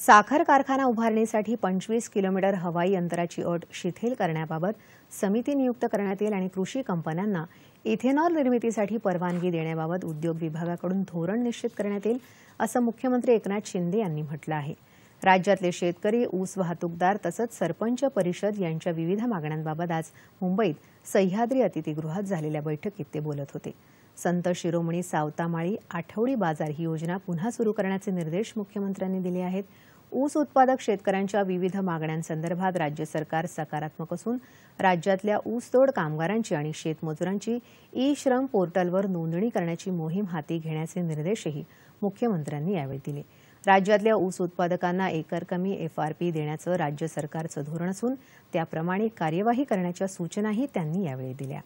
साखर कारखाना उभारणीसाठी पंचवीस किलोमीटर हवाई अंतराची अट शिथिल करण्याबाबत समिती नियुक्त करण्यात येईल आणि कृषी कंपन्यांना इथेनॉल निर्मितीसाठी परवानगी देण्याबाबत उद्योग विभागाकडून धोरण निश्चित करण्यात येईल असं मुख्यमंत्री एकनाथ शिंदे यांनी म्हटलं आहे राज्यातले शेतकरी ऊस वाहतूकदार तसंच सरपंच परिषद यांच्या विविध मागण्यांबाबत आज मुंबईत सह्याद्री अतिथीगृहात झालेल्या बैठकीत ते बोलत होते संत शिरोमणी सावतामाळी आठवडी बाजार ही योजना पुन्हा सुरू करण्याचे निर्देश मुख्यमंत्र्यांनी दिले आहेत ऊस उत्पादक शेतकऱ्यांच्या विविध मागण्यांसंदर्भात राज्य सरकार सकारात्मक असून राज्यातल्या ऊसतोड कामगारांची आणि शेतमजुरांची ई श्रम पोर्टलवर नोंदणी करण्याची मोहीम हाती घेण्याचे निर्देशही मुख्यमंत्र्यांनी यावेळी दिले राज्यातल्या ऊस उत्पादकांना एकर कमी एफआरपी देण्याचं राज्य सरकारचं धोरण असून त्याप्रमाणे कार्यवाही करण्याच्या सूचनाही त्यांनी यावेळी दिल्या